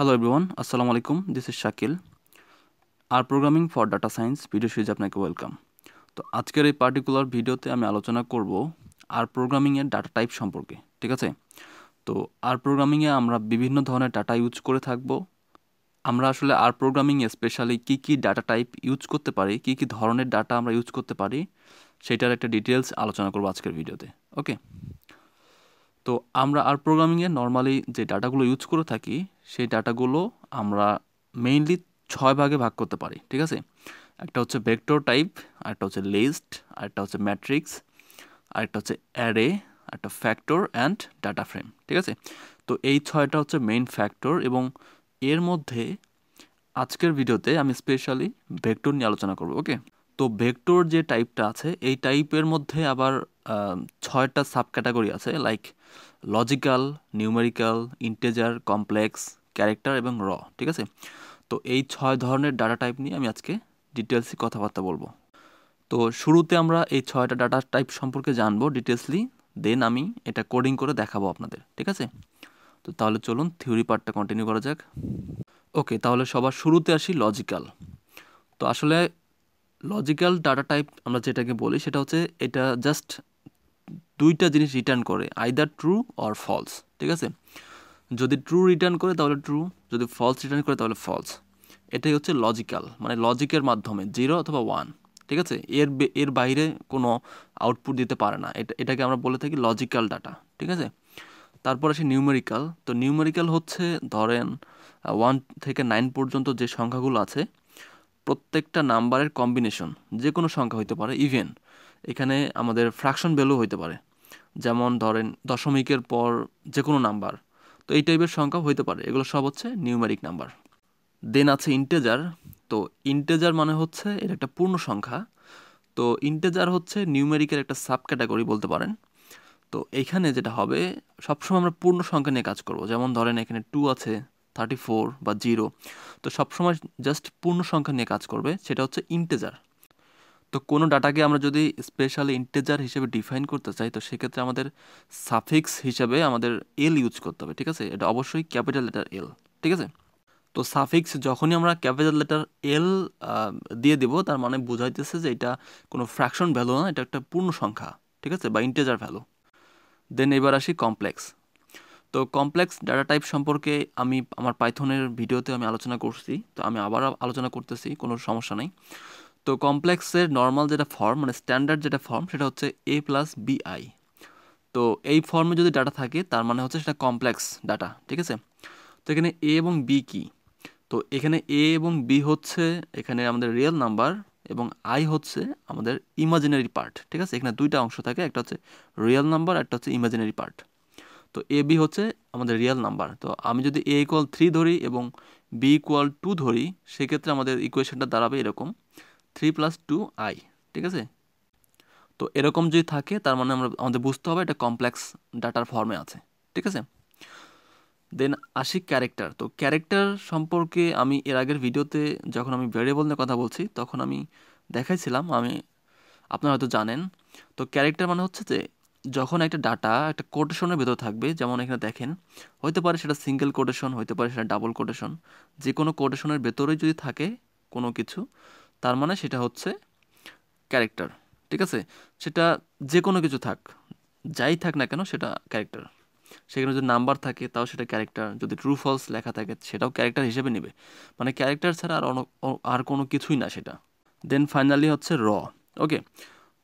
Hello everyone আসসালামু আলাইকুম this is Shakil R programming for data science video series আপনাকে welcome তো আজকের এই পার্টিকুলার ভিডিওতে আমি আলোচনা করব আর প্রোগ্রামিংয়ের ডাটা টাইপ সম্পর্কে ঠিক আছে তো আর প্রোগ্রামিংয়ে আমরা বিভিন্ন ধরনের ডাটা ইউজ করে থাকব আমরা আসলে আর প্রোগ্রামিংয়ে স্পেশালি কী কী ডাটা টাইপ ইউজ করতে পারি কী কী ধরনের ডাটা আমরা ইউজ করতে পারি সেটার একটা ডিটেলস আলোচনা করবো আজকের ভিডিওতে ওকে তো আমরা আর প্রোগ্রামিংয়ে নর্মালি যে ডাটাগুলো ইউজ করে থাকি সেই ডাটাগুলো আমরা মেইনলি ছয় ভাগে ভাগ করতে পারি ঠিক আছে একটা হচ্ছে ভেক্টর টাইপ আরেকটা হচ্ছে লিস্ট আরেকটা হচ্ছে ম্যাট্রিক্স আরেকটা হচ্ছে অ্যারে একটা ফ্যাক্টর অ্যান্ড ডাটা ফ্রেম ঠিক আছে তো এই ছয়টা হচ্ছে মেইন ফ্যাক্টর এবং এর মধ্যে আজকের ভিডিওতে আমি স্পেশালি ভেক্টর নিয়ে আলোচনা করব ওকে তো ভেক্টর যে টাইপটা আছে এই টাইপের মধ্যে আবার ছয়টা সাব ক্যাটাগরি আছে like logical numerical integer complex character এবং র ঠিক আছে তো এই ছয় ধরনের ডাটা টাইপ নিয়ে আমি আজকে ডিটেলসে কথাবার্তা বলবো তো শুরুতে আমরা এই ছয়টা ডাটা টাইপ সম্পর্কে জানবো ডিটেলসলি দেন আমি এটা কোডিং করে দেখাবো আপনাদের ঠিক আছে তো তাহলে চলুন থিওরি পার্টটা কন্টিনিউ করা যাক ওকে তাহলে সবার শুরুতে আসি লজিক্যাল তো আসলে লজিক্যাল ডাটা টাইপ আমরা যেটাকে বলি সেটা হচ্ছে এটা জাস্ট দুইটা জিনিস রিটার্ন করে আইদার ট্রু অর ফলস ঠিক আছে যদি ট্রু রিটার্ন করে তাহলে ট্রু যদি ফলস রিটার্ন করে তাহলে ফলস এটাই হচ্ছে লজিক্যাল মানে লজিকের মাধ্যমে জিরো অথবা ওয়ান ঠিক আছে এর এর বাইরে কোনো আউটপুট দিতে পারে না এটা এটাকে আমরা বলে থাকি লজিক্যাল ডাটা ঠিক আছে তারপর আসে নিউমেরিক্যাল তো নিউমেরিক্যাল হচ্ছে ধরেন ওয়ান থেকে নাইন পর্যন্ত যে সংখ্যাগুলো আছে প্রত্যেকটা নাম্বারের কম্বিনেশন যে কোনো সংখ্যা হইতে পারে ইভেন এখানে আমাদের ফ্র্যাকশন ভ্যালু হইতে পারে যেমন ধরেন দশমিকের পর যে কোনো নাম্বার তো এই টাইপের সংখ্যা হইতে পারে এগুলো সব হচ্ছে নিউমেরিক নাম্বার দেন আছে ইন্টেজার তো ইন্টেজার মানে হচ্ছে এর একটা পূর্ণ সংখ্যা তো ইন্টেজার হচ্ছে নিউমেরিকের একটা সাব ক্যাটাগরি বলতে পারেন তো এখানে যেটা হবে সবসময় আমরা পূর্ণ সংখ্যা নিয়ে কাজ করব যেমন ধরেন এখানে টু আছে থার্টি ফোর বা জিরো তো সবসময় জাস্ট পূর্ণ সংখ্যা নিয়ে কাজ করবে সেটা হচ্ছে ইন্টেজার তো কোনো ডাটাকে আমরা যদি স্পেশালি ইন্টেজার হিসেবে ডিফাইন করতে চাই তো সেক্ষেত্রে আমাদের সাফিক্স হিসাবে আমাদের এল ইউজ করতে হবে ঠিক আছে এটা অবশ্যই ক্যাপিটাল লেটার এল ঠিক আছে তো সাফিক্স যখনই আমরা ক্যাপিটাল লেটার এল দিয়ে দেব তার মানে বোঝাইতেছে যে এটা কোনো ফ্র্যাকশন ভ্যালু না এটা একটা পূর্ণ সংখ্যা ঠিক আছে বা ইন্টেজার ভ্যালু দেন এবার আসি কমপ্লেক্স তো কমপ্লেক্স ডাটা টাইপ সম্পর্কে আমি আমার পাইথনের ভিডিওতে আমি আলোচনা করছি তো আমি আবার আলোচনা করতেছি কোনো সমস্যা নেই তো কমপ্লেক্সের নর্মাল যেটা ফর্ম মানে স্ট্যান্ডার্ড যেটা ফর্ম সেটা হচ্ছে এ প্লাস বিআই তো এই ফর্মে যদি ডাটা থাকে তার মানে হচ্ছে সেটা কমপ্লেক্স ডাটা ঠিক আছে তো এখানে এ এবং বি কি তো এখানে এ এবং বি হচ্ছে এখানে আমাদের রিয়েল নাম্বার এবং আই হচ্ছে আমাদের ইমাজিনারি পার্ট ঠিক আছে এখানে দুইটা অংশ থাকে একটা হচ্ছে রিয়েল নাম্বার একটা হচ্ছে ইমাজিনারি পার্ট তো এ বি হচ্ছে আমাদের রিয়েল নাম্বার তো আমি যদি এ ইকুয়াল থ্রি ধরি এবং বি ইকুয়াল টু ধরি সেক্ষেত্রে আমাদের ইকুয়েশনটা দাঁড়াবে এরকম থ্রি প্লাস টু আই ঠিক আছে তো এরকম যদি থাকে তার মানে আমরা আমাদের বুঝতে হবে এটা কমপ্লেক্স ডাটার ফর্মে আছে ঠিক আছে দেন আসি ক্যারেক্টার তো ক্যারেক্টার সম্পর্কে আমি এর আগের ভিডিওতে যখন আমি ভেরিয়েবল নিয়ে কথা বলছি তখন আমি দেখাইছিলাম আমি আপনারা হয়তো জানেন তো ক্যারেক্টার মানে হচ্ছে যে যখন একটা ডাটা একটা কোটেশনের ভেতর থাকবে যেমন এখানে দেখেন হতে পারে সেটা সিঙ্গেল কোটেশন হতে পারে সেটা ডাবল কোটেশন যে কোনো কোটেশনের ভেতরে যদি থাকে কোনো কিছু তার মানে সেটা হচ্ছে ক্যারেক্টার ঠিক আছে সেটা যে কোনো কিছু থাক যাই থাক না কেন সেটা ক্যারেক্টার সেখানে যদি নাম্বার থাকে তাও সেটা ক্যারেক্টার যদি ট্রু ফলস লেখা থাকে সেটাও ক্যারেক্টার হিসেবে নেবে মানে ক্যারেক্টার ছাড়া আর আর কোনো কিছুই না সেটা দেন ফাইনালি হচ্ছে র ওকে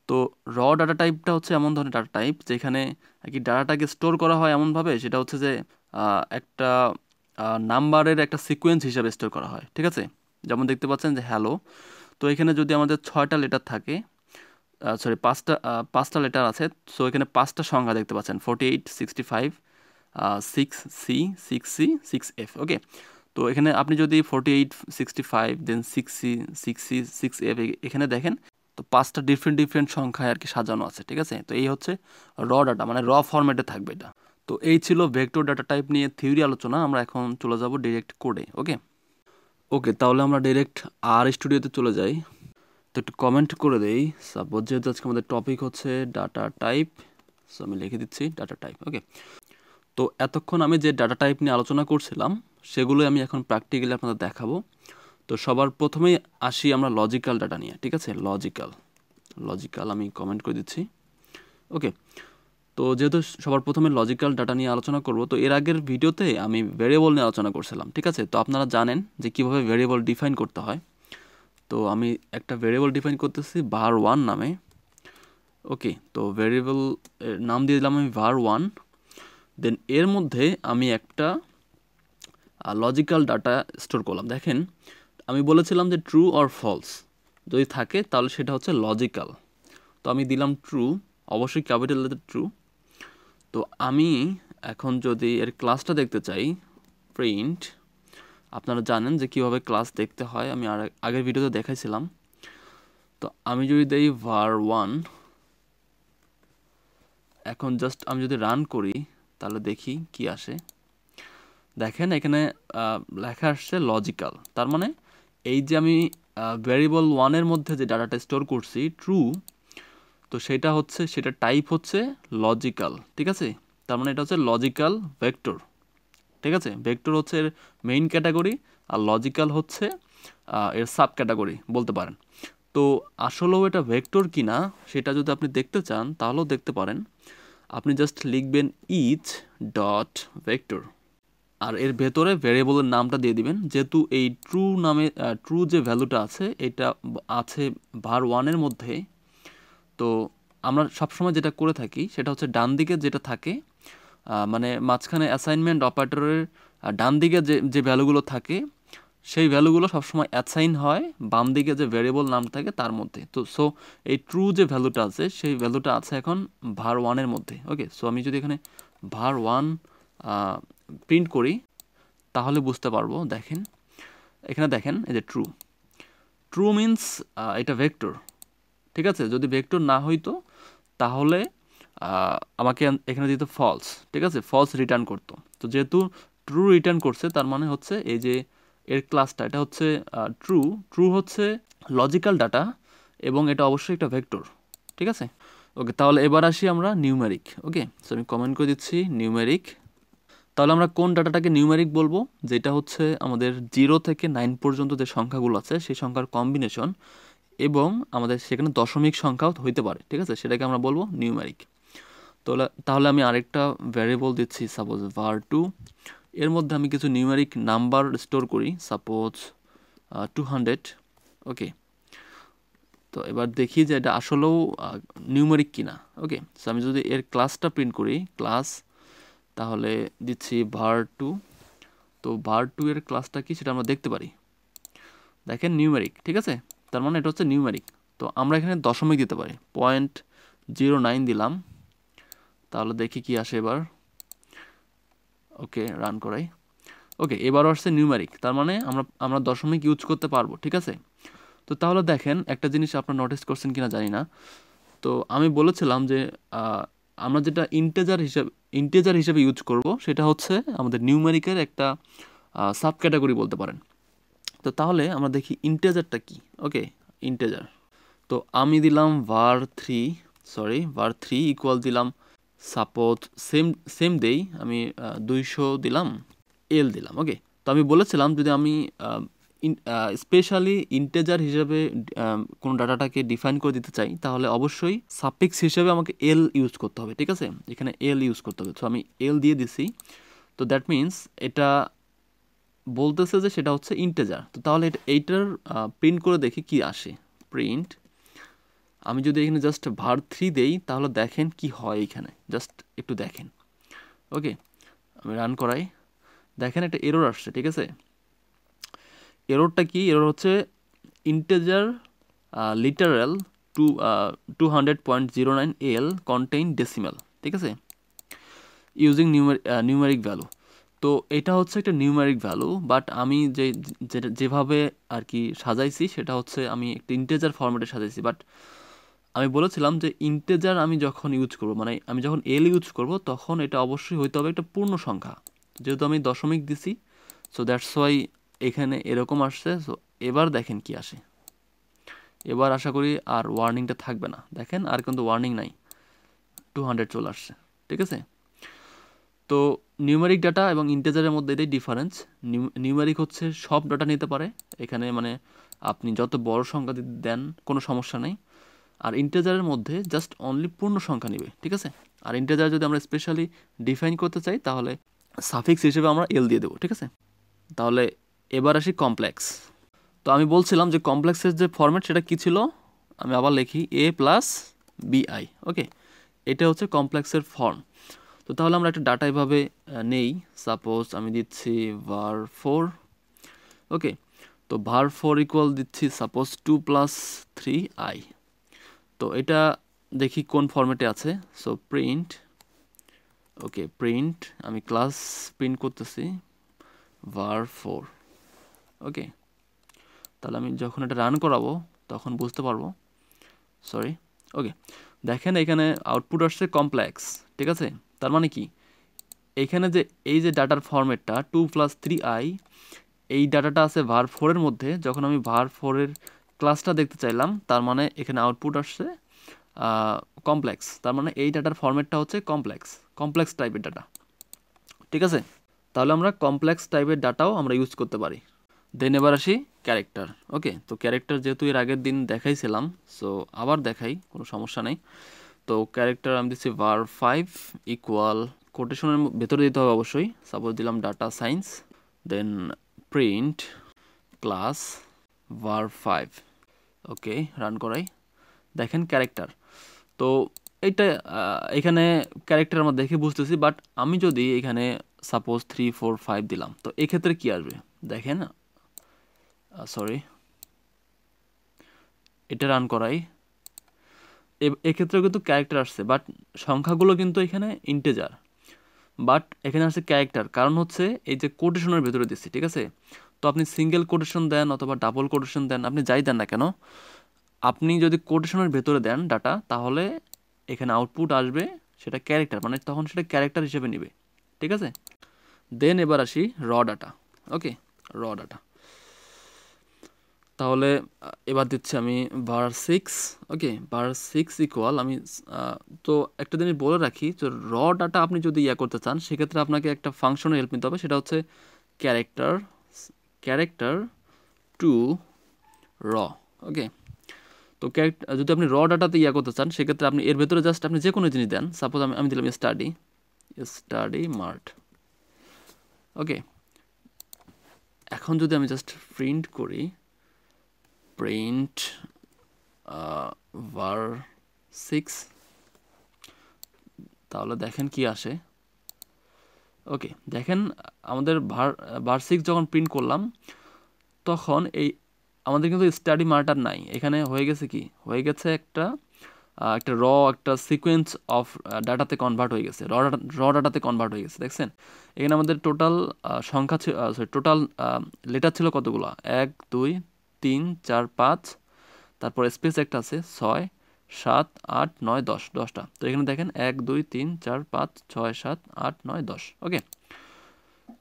তো র ডাটা টাইপটা হচ্ছে এমন ধরনের ডাটা টাইপ যেখানে আর কি ডাটাটাকে স্টোর করা হয় এমনভাবে সেটা হচ্ছে যে একটা নাম্বারের একটা সিকোয়েন্স হিসাবে স্টোর করা হয় ঠিক আছে যেমন দেখতে পাচ্ছেন যে হ্যালো তো এখানে যদি আমাদের ছয়টা লেটার থাকে সরি পাঁচটা পাঁচটা লেটার আছে সো এখানে পাঁচটা সংখ্যা দেখতে পাচ্ছেন forty eight sixty five six C six C six F okay তো এখানে আপনি যদি forty eight sixty five then six C six C six F এখানে দেখেন তো পাঁচটা ডিফারেন্ট ডিফারেন্ট সংখ্যায় আর কি সাজানো আছে ঠিক আছে তো এই হচ্ছে র ডাটা মানে র ফরম্যাটে থাকবে এটা তো এই ছিল ভেক্টর ডাটা টাইপ নিয়ে থিওরি আলোচনা আমরা এখন চলে যাব ডিরেক্ট কোডে ওকে ওকে তাহলে আমরা ডিরেক্ট আর স্টুডিওতে চলে যাই তো একটু কমেন্ট করে দেই সাপোজ যেহেতু আজকে আমাদের টপিক হচ্ছে ডাটা টাইপ সো আমি লিখে দিচ্ছি ডাটা টাইপ ওকে তো এতক্ষণ আমি যে ডাটা টাইপ নিয়ে আলোচনা করছিলাম সেগুলোই আমি এখন প্র্যাকটিক্যালি আপনাদের দেখাবো তো সবার প্রথমেই আসি আমরা লজিক্যাল ডাটা নিয়ে ঠিক আছে লজিক্যাল লজিক্যাল আমি কমেন্ট করে দিচ্ছি ওকে তো যেহেতু সবার প্রথমে লজিক্যাল ডাটা নিয়ে আলোচনা করব তো এর আগের ভিডিওতে আমি ভেরিয়েবল নিয়ে আলোচনা করছিলাম ঠিক আছে তো আপনারা জানেন যে কিভাবে ভেরিয়েবল ডিফাইন করতে হয় তো আমি একটা ভেরিয়েবল ডিফাইন করতেছি ভার ওয়ান নামে ওকে তো ভেরিয়েবল নাম দিয়ে দিলাম আমি ভার ওয়ান দেন এর মধ্যে আমি একটা লজিক্যাল ডাটা স্টোর করলাম দেখেন আমি বলেছিলাম যে ট্রু অর ফলস যদি থাকে তাহলে সেটা হচ্ছে লজিক্যাল তো আমি দিলাম ট্রু অবশ্যই ক্যাপিটাল লেটার ট্রু তো আমি এখন যদি এর ক্লাসটা দেখতে চাই প্রিন্ট আপনারা জানেন যে কিভাবে ক্লাস দেখতে হয় আমি আর আগের ভিডিওতে দেখাইছিলাম তো আমি যদি দেই ভার ওয়ান এখন জাস্ট আমি যদি রান করি তাহলে দেখি কি আসে দেখেন এখানে লেখা আসছে লজিক্যাল তার মানে এই যে আমি ভ্যারিয়েবল ওয়ানের মধ্যে যে ডাটাটা স্টোর করছি ট্রু তো সেটা হচ্ছে সেটা টাইপ হচ্ছে লজিক্যাল ঠিক আছে তার মানে এটা হচ্ছে লজিক্যাল ভেক্টর ঠিক আছে ভেক্টর হচ্ছে এর মেইন ক্যাটাগরি আর লজিক্যাল হচ্ছে এর সাব ক্যাটাগরি বলতে পারেন তো আসলেও এটা ভেক্টর কি না সেটা যদি আপনি দেখতে চান তাহলেও দেখতে পারেন আপনি জাস্ট লিখবেন ইচ ডট ভেক্টর আর এর ভেতরে ভেরিয়েবলের নামটা দিয়ে দিবেন যেহেতু এই ট্রু নামে ট্রু যে ভ্যালুটা আছে এটা আছে ভার ওয়ানের মধ্যে তো আমরা সবসময় যেটা করে থাকি সেটা হচ্ছে ডান দিকে যেটা থাকে মানে মাঝখানে অ্যাসাইনমেন্ট অপারেটরের ডান দিকে যে যে ভ্যালুগুলো থাকে সেই ভ্যালুগুলো সবসময় অ্যাসাইন হয় বাম দিকে যে ভেরিয়েবল নাম থাকে তার মধ্যে তো সো এই ট্রু যে ভ্যালুটা আছে সেই ভ্যালুটা আছে এখন ভার ওয়ানের মধ্যে ওকে সো আমি যদি এখানে ভার ওয়ান প্রিন্ট করি তাহলে বুঝতে পারবো দেখেন এখানে দেখেন এই যে ট্রু ট্রু মিন্স এটা ভেক্টর ঠিক আছে যদি ভেক্টর না হইতো তাহলে আমাকে এখানে দিত ফলস ঠিক আছে ফলস রিটার্ন করতো তো যেহেতু ট্রু রিটার্ন করছে তার মানে হচ্ছে এই যে এর ক্লাসটা এটা হচ্ছে ট্রু ট্রু হচ্ছে লজিক্যাল ডাটা এবং এটা অবশ্যই একটা ভেক্টর ঠিক আছে ওকে তাহলে এবার আসি আমরা নিউমেরিক ওকে সো আমি কমেন্ট করে দিচ্ছি নিউমেরিক তাহলে আমরা কোন ডাটাটাকে নিউমেরিক বলবো যেটা হচ্ছে আমাদের জিরো থেকে নাইন পর্যন্ত যে সংখ্যাগুলো আছে সেই সংখ্যার কম্বিনেশন এবং আমাদের সেখানে দশমিক সংখ্যাও হইতে পারে ঠিক আছে সেটাকে আমরা বলবো নিউমেরিক তাহলে তাহলে আমি আরেকটা ভ্যারিয়েবল দিচ্ছি সাপোজ ভার টু এর মধ্যে আমি কিছু নিউমেরিক নাম্বার স্টোর করি সাপোজ টু হান্ড্রেড ওকে তো এবার দেখি যে এটা আসলেও নিউমেরিক কিনা ওকে সো আমি যদি এর ক্লাসটা প্রিন্ট করি ক্লাস তাহলে দিচ্ছি ভার টু তো ভার টু এর ক্লাসটা কি সেটা আমরা দেখতে পারি দেখেন নিউমেরিক ঠিক আছে তার মানে এটা হচ্ছে নিউমেরিক তো আমরা এখানে দশমিক দিতে পারি পয়েন্ট জিরো নাইন দিলাম তাহলে দেখি কি আসে এবার ওকে রান করাই ওকে এবারও আসছে নিউমেরিক তার মানে আমরা আমরা দশমিক ইউজ করতে পারবো ঠিক আছে তো তাহলে দেখেন একটা জিনিস আপনার নোটিস করছেন কিনা জানি না তো আমি বলেছিলাম যে আমরা যেটা ইন্টেজার হিসাবে ইন্টেজার হিসাবে ইউজ করব সেটা হচ্ছে আমাদের নিউমেরিকের একটা সাব ক্যাটাগরি বলতে পারেন তো তাহলে আমরা দেখি ইন্টেজারটা কি ওকে ইন্টেজার তো আমি দিলাম var three sorry var three equal দিলাম সাপোজ সেম সেম দেই আমি দুইশো দিলাম এল দিলাম ওকে তো আমি বলেছিলাম যদি আমি স্পেশালি ইন্টেজার হিসেবে কোনো ডাটাটাকে ডিফাইন করে দিতে চাই তাহলে অবশ্যই সাপেক্স হিসেবে আমাকে এল ইউজ করতে হবে ঠিক আছে এখানে এল ইউজ করতে হবে তো আমি এল দিয়ে দিছি তো দ্যাট মিন্স এটা বলতেছে যে সেটা হচ্ছে ইন্টেজার তো তাহলে এইটার প্রিন্ট করে দেখি কি আসে প্রিন্ট আমি যদি এখানে জাস্ট ভার থ্রি দেই তাহলে দেখেন কি হয় এখানে জাস্ট একটু দেখেন ওকে আমি রান করাই দেখেন একটা এরর আসছে ঠিক আছে এরোরটা কি এরোর হচ্ছে integer literal two two hundred point zero nine L contain decimal ঠিক আছে ইউজিং নিউমার নিউমারিক ভ্যালু তো এটা হচ্ছে একটা নিউমারিক ভ্যালু বাট আমি যে যেভাবে আর কি সাজাইছি সেটা হচ্ছে আমি একটা ইন্টেজার ফর্মেটে সাজাইছি বাট আমি বলেছিলাম যে ইন্টেজার আমি যখন ইউজ করব মানে আমি যখন এল ইউজ করব তখন এটা অবশ্যই হইতে হবে একটা পূর্ণ সংখ্যা যেহেতু আমি দশমিক দিছি সো দ্যাটস ওয়াই এখানে এরকম আসছে সো এবার দেখেন কি আসে এবার আশা করি আর ওয়ার্নিংটা থাকবে না দেখেন আর কিন্তু ওয়ার্নিং নাই টু হান্ড্রেড চলে আসছে ঠিক আছে তো নিউমেরিক ডাটা এবং ইন্টেজারের মধ্যে এটাই ডিফারেন্স নিউমেরিক হচ্ছে সব ডাটা নিতে পারে এখানে মানে আপনি যত বড় সংখ্যা দেন কোনো সমস্যা নেই আর ইন্টেজারের মধ্যে জাস্ট অনলি পূর্ণ সংখ্যা নিবে ঠিক আছে আর ইন্টেজার যদি আমরা স্পেশালি ডিফাইন করতে চাই তাহলে সাফিক্স হিসেবে আমরা এল দিয়ে দেবো ঠিক আছে তাহলে এবার আসি কমপ্লেক্স তো আমি বলছিলাম যে কমপ্লেক্সের যে ফর্ম্যাট সেটা কী ছিল আমি আবার লিখি এ প্লাস বিআই ওকে এটা হচ্ছে কমপ্লেক্সের ফর্ম তো তাহলে আমরা একটা ডাটা এভাবে নেই সাপোজ আমি দিচ্ছি ভার ফোর ওকে তো ভার ফোর ইকুয়াল দিচ্ছি suppose two plus three I তো এটা দেখি কোন ফর্মেটে আছে সো প্রিন্ট ওকে প্রিন্ট আমি ক্লাস প্রিন্ট করতেছি ভার ফোর ওকে তাহলে আমি যখন এটা রান করাবো তখন বুঝতে পারবো সরি ওকে দেখেন এখানে আউটপুট আসছে কমপ্লেক্স ঠিক আছে তার মানে কি এখানে যে এই যে ডাটার ফর্মেটটা টু প্লাস থ্রি আই এই ডাটাটা আছে ভার ফোরের মধ্যে যখন আমি ভার ফোরের ক্লাসটা দেখতে চাইলাম তার মানে এখানে আউটপুট আসছে কমপ্লেক্স তার মানে এই ডাটার ফর্মেটটা হচ্ছে কমপ্লেক্স কমপ্লেক্স টাইপের ডাটা ঠিক আছে তাহলে আমরা কমপ্লেক্স টাইপের ডাটাও আমরা ইউজ করতে পারি দেন এবার আসি ক্যারেক্টার ওকে তো ক্যারেক্টার যেহেতু এর আগের দিন দেখাইছিলাম সো আবার দেখাই কোনো সমস্যা নেই তো ক্যারেক্টার আমি দিচ্ছি ভার ফাইভ ইকুয়াল কোটেশনের ভেতরে দিতে হবে অবশ্যই সাপোজ দিলাম data science then print class var five okay run করাই দেখেন ক্যারেক্টার তো এইটা এখানে ক্যারেক্টার আমার দেখে বুঝতেছি বাট আমি যদি এখানে সাপোজ থ্রি ফোর ফাইভ দিলাম তো এক্ষেত্রে কী আসবে দেখেন সরি এটা রান করাই এক্ষেত্রেও কিন্তু ক্যারেক্টার আসছে বাট সংখ্যাগুলো কিন্তু এখানে ইন্টেজার বাট এখানে আসছে ক্যারেক্টার কারণ হচ্ছে এই যে কোটেশনের ভেতরে দিচ্ছি ঠিক আছে তো আপনি সিঙ্গেল কোটেশন দেন অথবা ডাবল কোটেশন দেন আপনি যাই দেন না কেন আপনি যদি কোটেশনের ভেতরে দেন ডাটা তাহলে এখানে আউটপুট আসবে সেটা ক্যারেক্টার মানে তখন সেটা ক্যারেক্টার হিসেবে নেবে ঠিক আছে দেন এবার আসি র ডাটা ওকে র ডাটা তাহলে এবার দিচ্ছি আমি var six okay var six equal আমি তো একটা জিনিস বলে রাখি তো র ডাটা আপনি যদি ইয়া করতে চান সেক্ষেত্রে আপনাকে একটা ফাংশনের হেল্প নিতে হবে সেটা হচ্ছে ক্যারেক্টার ক্যারেক্টার টু র ওকে তো ক্যারেক্টার যদি আপনি র ডাটাতে ইয়া করতে চান সেক্ষেত্রে আপনি এর ভেতরে জাস্ট আপনি যে কোনো জিনিস দেন সাপোজ আমি আমি দিলাম স্টাডি স্টাডি মার্ট ওকে এখন যদি আমি জাস্ট প্রিন্ট করি print uh, var 6 তাহলে দেখেন কি আসে ওকে দেখেন আমাদের var 6 যখন প্রিন্ট করলাম তখন এই আমাদের কিন্তু স্টাডি মার্টার নাই এখানে হয়ে গেছে কি হয়ে গেছে একটা একটা র একটা সিকোয়েন্স অফ ডাটাতে কনভার্ট হয়ে গেছে র ডাটা র ডাটাতে কনভার্ট হয়ে গেছে দেখছেন এখানে আমাদের টোটাল সংখ্যা ছিল সরি টোটাল লেটার ছিল কতগুলো এক দুই তিন চার পাঁচ তারপরে স্পেস একটা আছে ছয় সাত আট নয় দশ দশটা তো এখানে দেখেন এক দুই তিন চার পাঁচ ছয় সাত আট নয় দশ ওকে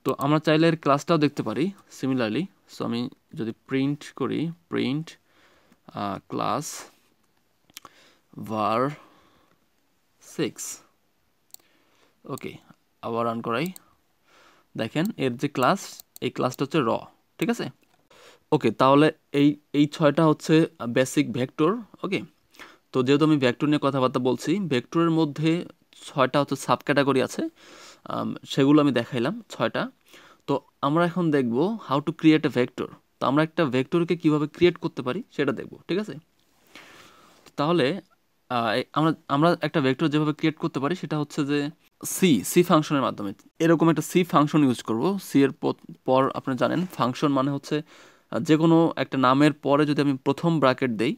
তো আমরা চাইলে এর ক্লাসটাও দেখতে পারি সিমিলারলি সো আমি যদি প্রিন্ট করি print class var six okay আবার রান করাই দেখেন এর যে ক্লাস এই ক্লাসটা হচ্ছে র ঠিক আছে ওকে তাহলে এই এই ছয়টা হচ্ছে বেসিক ভেক্টর ওকে তো যেহেতু আমি ভেক্টর নিয়ে কথাবার্তা বলছি ভেক্টরের মধ্যে ছয়টা হচ্ছে সাব ক্যাটাগরি আছে সেগুলো আমি দেখাইলাম ছয়টা তো আমরা এখন দেখব how to create a vector তো আমরা একটা ভেক্টরকে কিভাবে ক্রিয়েট করতে পারি সেটা দেখব ঠিক আছে তাহলে আমরা আমরা একটা ভেক্টর যেভাবে ক্রিয়েট করতে পারি সেটা হচ্ছে যে সি সি ফাংশনের মাধ্যমে এরকম একটা সি ফাংশন ইউজ করব সি এর পর আপনি জানেন ফাংশন মানে হচ্ছে যে কোনো একটা নামের পরে যদি আমি প্রথম ব্রাকেট দেই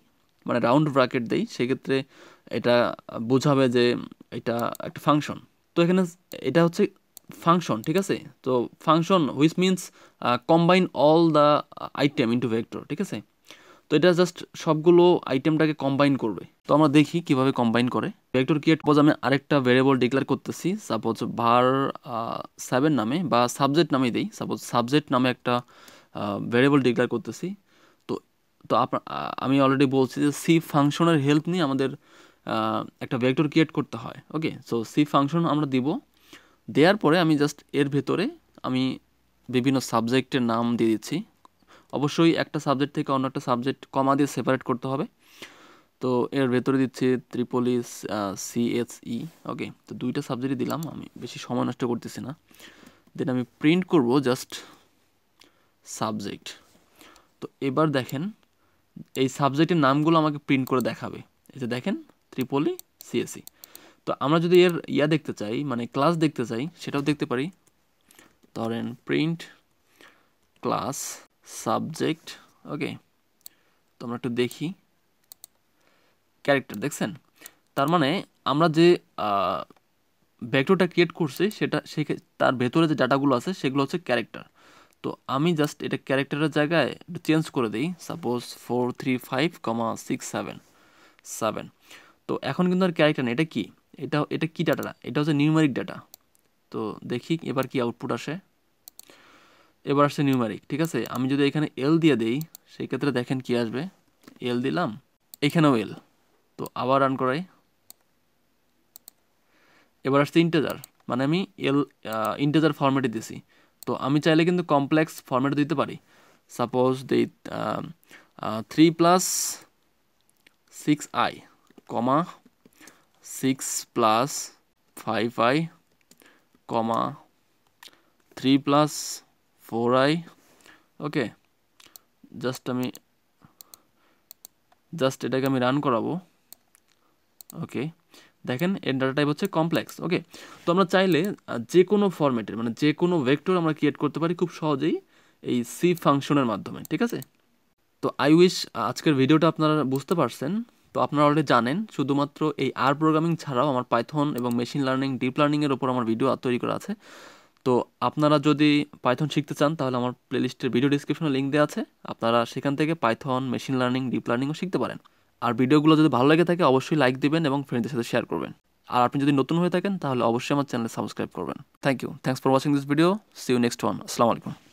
মানে রাউন্ড ব্রাকেট দেই সেক্ষেত্রে এটা বোঝাবে যে এটা একটা ফাংশন তো এখানে এটা হচ্ছে ফাংশন ঠিক আছে তো function which means combine all the item into vector ঠিক আছে তো এটা জাস্ট সবগুলো আইটেমটাকে কম্বাইন করবে তো আমরা দেখি কিভাবে কম্বাইন করে ভেক্টর ক্রিয়েট পজ আমি আরেকটা ভেরিয়েবল ডিক্লেয়ার করতেছি সাপোজ ভার সেভেন নামে বা সাবজেক্ট নামে দিই সাপোজ সাবজেক্ট নামে একটা ভেরিয়েবল ডিক্লেয়ার করতেছি তো তো আমি অলরেডি বলছি যে সি ফাংশনের হেল্প নিয়ে আমাদের একটা ভেক্টর ক্রিয়েট করতে হয় ওকে সো সি ফাংশন আমরা দিব দেওয়ার পরে আমি জাস্ট এর ভেতরে আমি বিভিন্ন সাবজেক্টের নাম দিয়ে দিচ্ছি অবশ্যই একটা সাবজেক্ট থেকে অন্য একটা সাবজেক্ট কমা দিয়ে সেপারেট করতে হবে তো এর ভেতরে দিচ্ছি ত্রিপলিস সিএসই ওকে e, তো দুইটা সাবজেক্টই দিলাম আমি বেশি সময় নষ্ট করতেছি না দেন আমি প্রিন্ট করব জাস্ট সাবজেক্ট তো এবার দেখেন এই সাবজেক্টের নামগুলো আমাকে প্রিন্ট করে দেখাবে এই যে দেখেন ত্রিপলি সিএসি e। তো আমরা যদি এর ইয়া দেখতে চাই মানে ক্লাস দেখতে চাই সেটাও দেখতে পারি ধরেন প্রিন্ট ক্লাস সাবজেক্ট ওকে তো আমরা একটু দেখি ক্যারেক্টার দেখছেন তার মানে আমরা যে ভেক্টরটা ক্রিয়েট করছি সেটা সে তার ভেতরে যে ডাটাগুলো আছে সেগুলো হচ্ছে ক্যারেক্টার তো আমি জাস্ট এটা ক্যারেক্টারের জায়গায় চেঞ্জ করে দিই suppose four three five comma six seven seven তো এখন কিন্তু আর ক্যারেক্টার নেই এটা কি এটা এটা কি ডাটা এটা হচ্ছে নিউমারিক ডাটা তো দেখি এবার কি আউটপুট আসে এবার আসছে নিউমারিক ঠিক আছে আমি যদি এখানে এল দিয়ে দিই সেই ক্ষেত্রে দেখেন কি আসবে এল দিলাম এখানেও এল তো আবার রান করাই এবার আসছে ইন্টেজার মানে আমি এল ইন্টেজার ফরম্যাটে দিছি তো আমি চাইলে কিন্তু কমপ্লেক্স ফর্ম্যাটে দিতে পারি সাপোজ দিই three plus six i comma six plus five i comma three plus four i okay just আমি জাস্ট এটাকে আমি রান করাবো ওকে দেখেন এর ডাটা টাইপ হচ্ছে কমপ্লেক্স ওকে তো আমরা চাইলে যে কোনো ফরম্যাটের মানে যে কোনো ভেক্টর আমরা ক্রিয়েট করতে পারি খুব সহজেই এই সি ফাংশনের মাধ্যমে ঠিক আছে তো আই উইশ আজকের ভিডিওটা আপনারা বুঝতে পারছেন তো আপনারা অলরেডি জানেন শুধুমাত্র এই আর প্রোগ্রামিং ছাড়াও আমার পাইথন এবং মেশিন লার্নিং ডিপ লার্নিংয়ের ওপর আমার ভিডিও তৈরি করা আছে তো আপনারা যদি পাইথন শিখতে চান তাহলে আমার প্লেলিস্টের ভিডিও ডিসক্রিপশনে লিঙ্ক দেওয়া আছে আপনারা সেখান থেকে পাইথন মেশিন লার্নিং ডিপ লার্নিংও শিখতে পারেন আর ভিডিওগুলো যদি ভালো লেগে থাকে অবশ্যই লাইক দিবেন এবং ফ্রেন্ডদের সাথে শেয়ার করবেন আর আপনি যদি নতুন হয়ে থাকেন তাহলে অবশ্যই আমার চ্যানেল সাবস্ক্রাইব করবেন thank you thanks for watching this video see you next one আসসালামু আলাইকুম